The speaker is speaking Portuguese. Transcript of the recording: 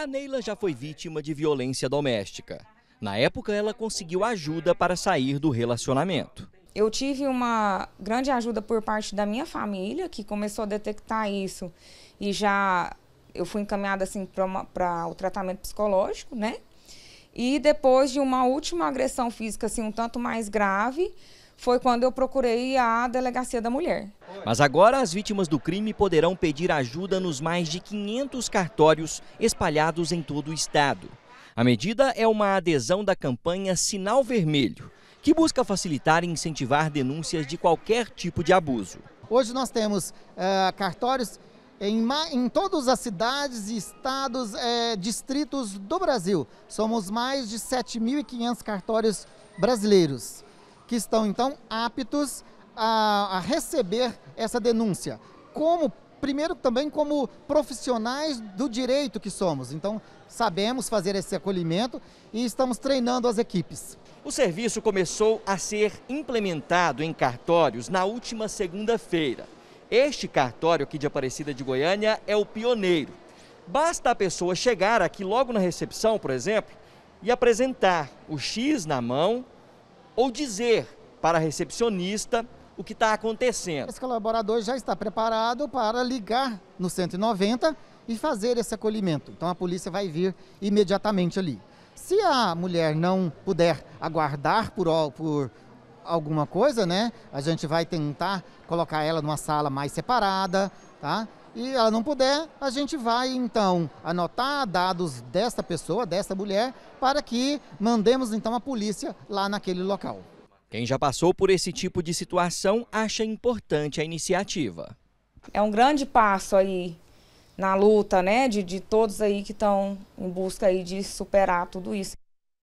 A Neila já foi vítima de violência doméstica. Na época, ela conseguiu ajuda para sair do relacionamento. Eu tive uma grande ajuda por parte da minha família, que começou a detectar isso e já eu fui encaminhada assim para o tratamento psicológico, né? E depois de uma última agressão física assim um tanto mais grave, foi quando eu procurei a delegacia da mulher. Mas agora as vítimas do crime poderão pedir ajuda nos mais de 500 cartórios espalhados em todo o estado. A medida é uma adesão da campanha Sinal Vermelho, que busca facilitar e incentivar denúncias de qualquer tipo de abuso. Hoje nós temos uh, cartórios em, em, todas as cidades, estados, eh, distritos do Brasil. Somos mais de 7.500 cartórios brasileiros que estão então aptos a, a receber essa denúncia? Como primeiro também como profissionais do direito que somos. Então, sabemos fazer esse acolhimento e estamos treinando as equipes. O serviço começou a ser implementado em cartórios na última segunda-feira. Este cartório aqui de Aparecida de Goiânia é o pioneiro. Basta a pessoa chegar aqui logo na recepção, por exemplo, e apresentar o X na mão ou dizer para a recepcionista o que está acontecendo. Esse colaborador já está preparado para ligar no 190 e fazer esse acolhimento. Então a polícia vai vir imediatamente ali. Se a mulher não puder aguardar por, por alguma coisa, né? A gente vai tentar colocar ela numa sala mais separada, tá? E ela não puder, a gente vai então anotar dados desta pessoa, desta mulher, para que mandemos então a polícia lá naquele local. Quem já passou por esse tipo de situação acha importante a iniciativa. É um grande passo aí na luta, né, de, de todos aí que estão em busca aí de superar tudo isso.